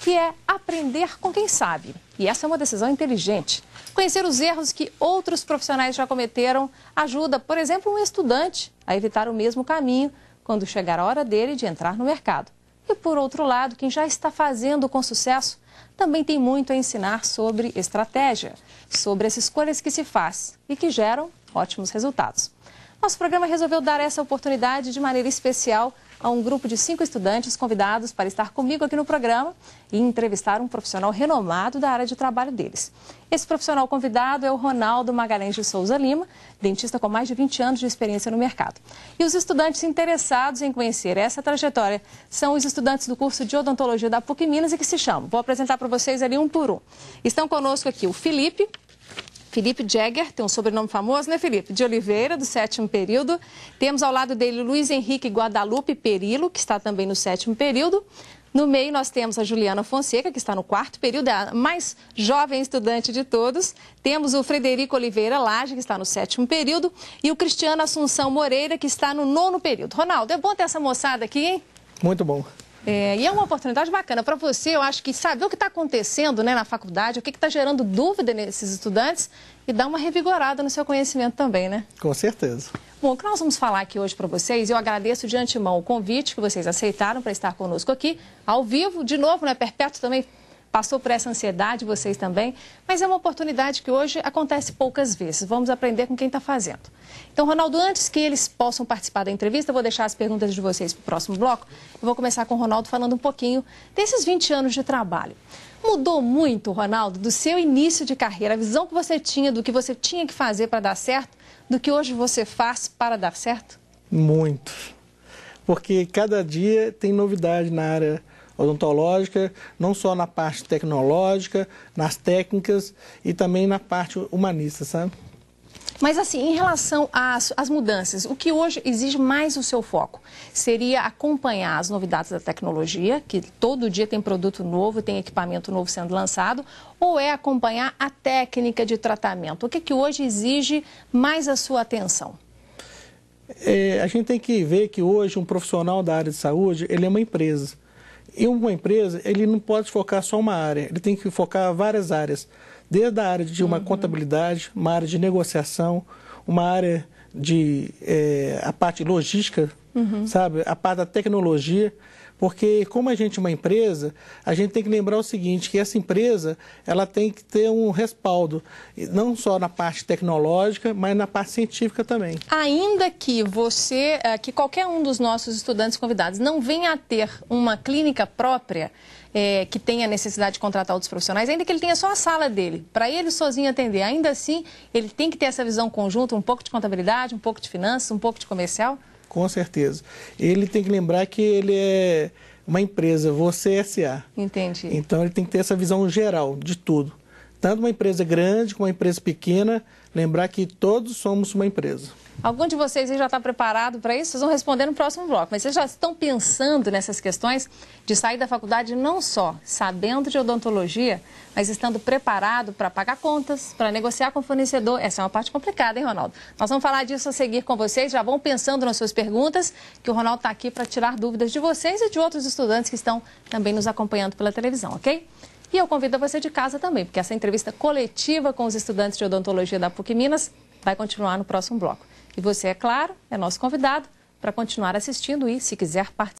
que é aprender com quem sabe. E essa é uma decisão inteligente. Conhecer os erros que outros profissionais já cometeram ajuda, por exemplo, um estudante a evitar o mesmo caminho quando chegar a hora dele de entrar no mercado. E por outro lado, quem já está fazendo com sucesso também tem muito a ensinar sobre estratégia, sobre as escolhas que se faz e que geram ótimos resultados. Nosso programa resolveu dar essa oportunidade de maneira especial a um grupo de cinco estudantes convidados para estar comigo aqui no programa e entrevistar um profissional renomado da área de trabalho deles. Esse profissional convidado é o Ronaldo Magalhães de Souza Lima, dentista com mais de 20 anos de experiência no mercado. E os estudantes interessados em conhecer essa trajetória são os estudantes do curso de odontologia da PUC Minas e que se chamam. Vou apresentar para vocês ali um por um. Estão conosco aqui o Felipe, Felipe Jäger, tem um sobrenome famoso, né, Felipe? De Oliveira, do sétimo período. Temos ao lado dele Luiz Henrique Guadalupe Perilo, que está também no sétimo período. No meio, nós temos a Juliana Fonseca, que está no quarto período, é a mais jovem estudante de todos. Temos o Frederico Oliveira Lage, que está no sétimo período. E o Cristiano Assunção Moreira, que está no nono período. Ronaldo, é bom ter essa moçada aqui, hein? Muito bom. É, e é uma oportunidade bacana para você, eu acho que saber o que está acontecendo né, na faculdade, o que está gerando dúvida nesses estudantes e dar uma revigorada no seu conhecimento também, né? Com certeza. Bom, o que nós vamos falar aqui hoje para vocês, eu agradeço de antemão o convite que vocês aceitaram para estar conosco aqui, ao vivo, de novo, né? Perpétuo também Passou por essa ansiedade, vocês também, mas é uma oportunidade que hoje acontece poucas vezes. Vamos aprender com quem está fazendo. Então, Ronaldo, antes que eles possam participar da entrevista, eu vou deixar as perguntas de vocês para o próximo bloco. Eu vou começar com o Ronaldo falando um pouquinho desses 20 anos de trabalho. Mudou muito, Ronaldo, do seu início de carreira, a visão que você tinha do que você tinha que fazer para dar certo, do que hoje você faz para dar certo? Muito. Porque cada dia tem novidade na área odontológica, não só na parte tecnológica, nas técnicas e também na parte humanista, sabe? Mas assim, em relação às, às, mudanças, o que hoje exige mais o seu foco seria acompanhar as novidades da tecnologia, que todo dia tem produto novo, tem equipamento novo sendo lançado, ou é acompanhar a técnica de tratamento? O que, que hoje exige mais a sua atenção? É, a gente tem que ver que hoje um profissional da área de saúde, ele é uma empresa e uma empresa, ele não pode focar só uma área, ele tem que focar várias áreas. Desde a área de uma uhum. contabilidade, uma área de negociação, uma área de é, a parte logística, uhum. sabe? A parte da tecnologia. Porque como a gente é uma empresa, a gente tem que lembrar o seguinte, que essa empresa ela tem que ter um respaldo, não só na parte tecnológica, mas na parte científica também. Ainda que você, eh, que qualquer um dos nossos estudantes convidados não venha a ter uma clínica própria, é, que tenha necessidade de contratar outros profissionais, ainda que ele tenha só a sala dele, para ele sozinho atender. Ainda assim, ele tem que ter essa visão conjunta, um pouco de contabilidade, um pouco de finanças, um pouco de comercial? Com certeza. Ele tem que lembrar que ele é uma empresa, você é SA. Entendi. Então ele tem que ter essa visão geral de tudo tanto tá uma empresa grande como uma empresa pequena, lembrar que todos somos uma empresa. Algum de vocês já está preparado para isso? Vocês vão responder no próximo bloco. Mas vocês já estão pensando nessas questões de sair da faculdade não só sabendo de odontologia, mas estando preparado para pagar contas, para negociar com o fornecedor. Essa é uma parte complicada, hein, Ronaldo? Nós vamos falar disso a seguir com vocês. Já vão pensando nas suas perguntas, que o Ronaldo está aqui para tirar dúvidas de vocês e de outros estudantes que estão também nos acompanhando pela televisão, ok? E eu convido você de casa também, porque essa entrevista coletiva com os estudantes de odontologia da PUC Minas vai continuar no próximo bloco. E você, é claro, é nosso convidado para continuar assistindo e, se quiser, participar.